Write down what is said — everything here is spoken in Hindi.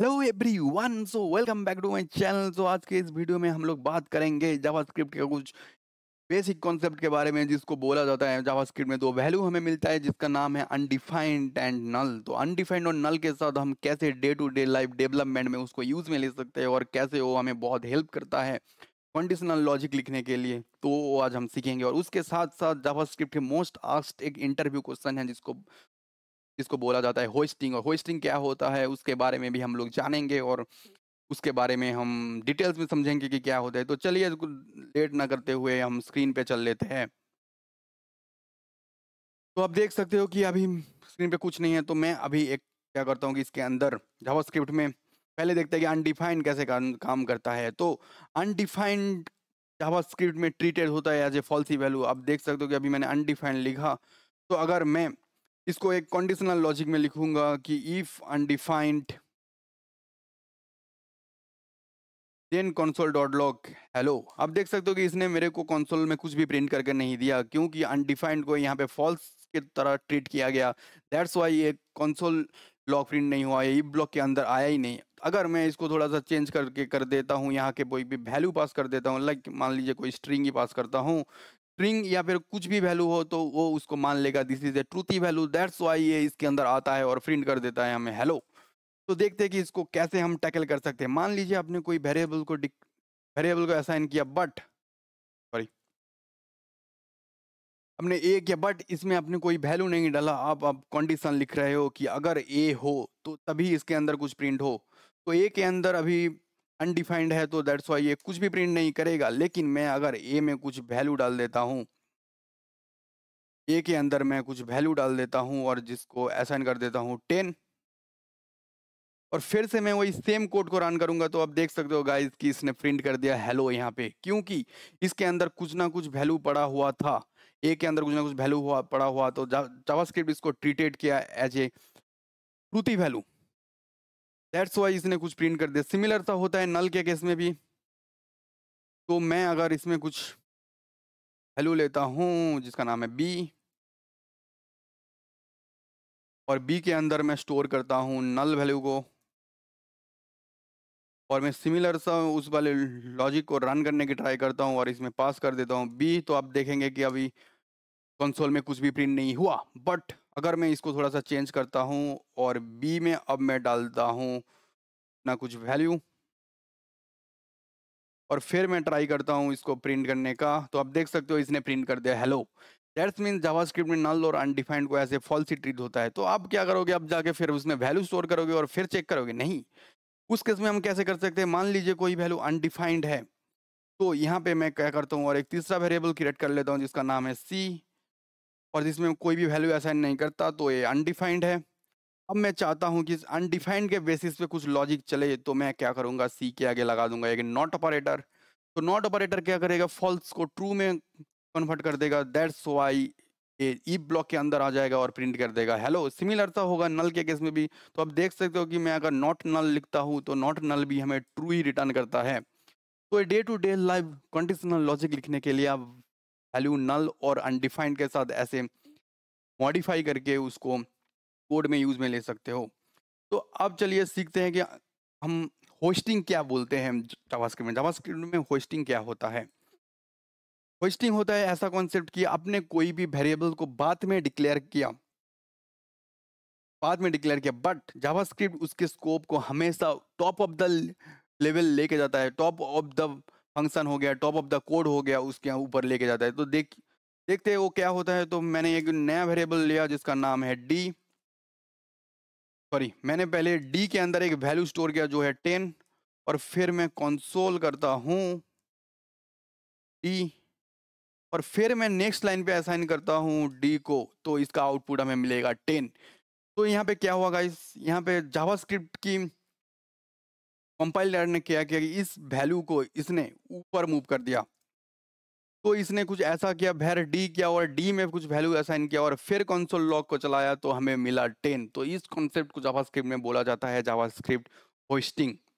hello everyone so welcome back to my channel so आज के इस वीडियो में हम लोग बात करेंगे जावास्क्रिप्ट के कुछ बेसिक कॉन्सेप्ट के बारे में जिसको बोला जाता है जावास्क्रिप्ट में दो वैल्यू हमें मिलता है जिसका नाम है अनडिफाइंड एंड नल तो अनडिफाइंड और नल के साथ हम कैसे day to day life development में उसको यूज़ में ले सकते हैं और कैसे वो हमें बहुत हेल्प करता है कंडीशनल लॉजिक लिखने के लिए तो आज हम सीखेंगे और उसके साथ साथ जावास्क्रिप्ट के मोस्ट आस्ट एक इंटरव्यू क्वेश्चन है जिसको जिसको बोला जाता है होस्टिंग और होस्टिंग क्या होता है उसके बारे में भी हम लोग जानेंगे और उसके बारे में हम डिटेल्स में समझेंगे कि क्या होता है तो चलिए लेट ना करते हुए हम स्क्रीन पे चल लेते हैं तो आप देख सकते हो कि अभी स्क्रीन पे कुछ नहीं है तो मैं अभी एक क्या करता हूँ कि इसके अंदर जावास्क्रिप्ट में पहले देखते हैं कि अनडिफाइंड कैसे काम करता है तो अनडिफाइंड जावास्क्रिप्ट में ट्रीटेड होता है एज ए फॉल्सी वैल्यू आप देख सकते हो कि अभी मैंने अनडिफाइंड लिखा तो अगर मैं इसको एक कंडीशनल लॉजिक में लिखूंगा कि if undefined then console dot log hello आप देख सकते हो कि इसने मेरे को कंसोल में कुछ भी प्रिंट करके नहीं दिया क्योंकि अनडिफाइंड को यहाँ पे फॉल्स के तरह ट्रीट किया गया दैट्स वाई ये कंसोल लॉक प्रिंट नहीं हुआ ये ब्लॉक के अंदर आया ही नहीं अगर मैं इसको थोड़ा सा चेंज करके कर देता हूँ यहाँ के कोई भी वैल्यू पास कर देता हूँ लाइक मान लीजिए कोई स्ट्रिंग ही पास करता हूँ स्ट्रिंग या फिर कुछ भी वैल्यू हो तो वो उसको मान लेगा this is a truthy value that's why ये इसके अंदर आता है और प्रिंट कर देता है हमें हेलो तो देखते हैं कि इसको कैसे हम टैकल कर सकते हैं मान लीजिए आपने कोई वेरिएबल को वेरिएबल को असाइन किया बट सॉरी आपने ए किया बट इसमें आपने कोई वैल्यू नहीं डाला आप आप कंडीशन लिख रहे हो कि अगर ए हो तो तभी इसके अंदर कुछ प्रिंट हो तो ए के अंदर अभी अनडिफाइंड है तो दैट्स वाई ये कुछ भी प्रिंट नहीं करेगा लेकिन मैं अगर ए में कुछ वैल्यू डाल देता हूँ ए के अंदर मैं कुछ वैल्यू डाल देता हूँ और जिसको असाइन कर देता हूँ टेन और फिर से मैं वही सेम कोड को रन करूंगा तो आप देख सकते हो गाइस कि इसने प्रिंट कर दिया हेलो यहाँ पे क्योंकि इसके अंदर कुछ ना कुछ वैल्यू पड़ा हुआ था ए के अंदर कुछ ना कुछ वैल्यू हुआ पड़ा हुआ तो जावास्क्रिप्ट इसको ट्रीटेड किया as a truthy value that's why इसने कुछ प्रिंट कर दिया सिमिलर सा होता है नल के केस में भी तो मैं अगर इसमें कुछ हेलो लेता हूँ जिसका नाम है बी और बी के अंदर मैं स्टोर करता हूँ नल वैल्यू को और मैं सिमिलर सा उस वाले लॉजिक को रन करने की ट्राई करता हूँ और इसमें पास कर देता हूँ बी तो आप देखेंगे कि अभी कंसोल में कुछ भी प्रिंट नहीं हुआ बट अगर मैं इसको थोड़ा सा चेंज करता हूँ और बी में अब मैं डालता हूँ ना कुछ वैल्यू और फिर मैं ट्राई करता हूँ इसको प्रिंट करने का तो आप देख सकते हो इसने प्रिंट कर दिया हेलो दैट्स मीन जावास्क्रिप्ट में नल और अनडिफाइंड को ऐसे फॉल्सी ट्रीट होता है तो आप क्या करोगे आप जाके फिर उसमें वैल्यू स्टोर करोगे और फिर चेक करोगे नहीं उस केस में हम कैसे कर सकते हैं मान लीजिए कोई वैल्यू अनडिफाइंड है तो यहाँ पे मैं क्या करता हूँ और एक तीसरा वेरिएबल क्रिएट कर लेता हूँ जिसका नाम है सी और जिसमें कोई भी वैल्यू असाइन नहीं करता तो ये अनडिफाइंड है अब मैं चाहता हूँ कि इस अनडिफाइंड के बेसिस पे कुछ लॉजिक चले तो मैं क्या करूँगा सी के आगे लगा दूंगा एक नॉट ऑपरेटर तो नॉट ऑपरेटर क्या करेगा फॉल्स को ट्रू में कन्वर्ट कर देगा दैट्स वाई ई ब्लॉक के अंदर आ जाएगा और प्रिंट कर देगा हेलो सिमिलर सा होगा नल के केस में भी तो आप देख सकते हो कि मैं अगर नॉट नल लिखता हूँ तो नॉट नल भी हमें ट्रू ही रिटर्न करता है तो day to day live conditional logic लिखने के लिए आप वैल्यू नल और अनडिफाइंड के साथ ऐसे मॉडिफाई करके उसको कोड में यूज में ले सकते हो तो अब चलिए सीखते हैं कि हम होस्टिंग क्या बोलते हैं जावास्क्रिप्ट में जावास्क्रिप्ट में होस्टिंग क्या होता है होस्टिंग होता है ऐसा कॉन्सेप्ट कि आपने कोई भी वेरिएबल को बाद में डिक्लेयर किया बाद में डिक्लेयर किया बट जावास्क्रिप्ट उसके स्कोप को हमेशा टॉप ऑफ द लेवल लेके जाता है टॉप ऑफ द फंक्शन हो गया टॉप ऑफ द कोड हो गया उसके ऊपर लेके जाता है तो देख देखते हैं वो क्या होता है तो मैंने एक नया वेरिएबल लिया जिसका नाम है डी सॉरी मैंने पहले डी के अंदर एक वैल्यू स्टोर किया जो है टेन और फिर मैं कंसोल करता हूँ डी और फिर मैं नेक्स्ट लाइन पे असाइन करता हूँ डी को तो इसका आउटपुट हमें मिलेगा टेन तो यहाँ पे क्या हुआ गाइस यहाँ पे जावा की कंपाइलर ने क्या किया कि इस वैल्यू को इसने ऊपर मूव कर दिया तो इसने कुछ ऐसा किया भैर डी किया और डी में कुछ वैल्यू असाइन किया और फिर कंसोल लॉक को चलाया तो हमें मिला टेन तो इस कॉन्सेप्ट को जावास्क्रिप्ट में बोला जाता है जावास्क्रिप्ट होस्टिंग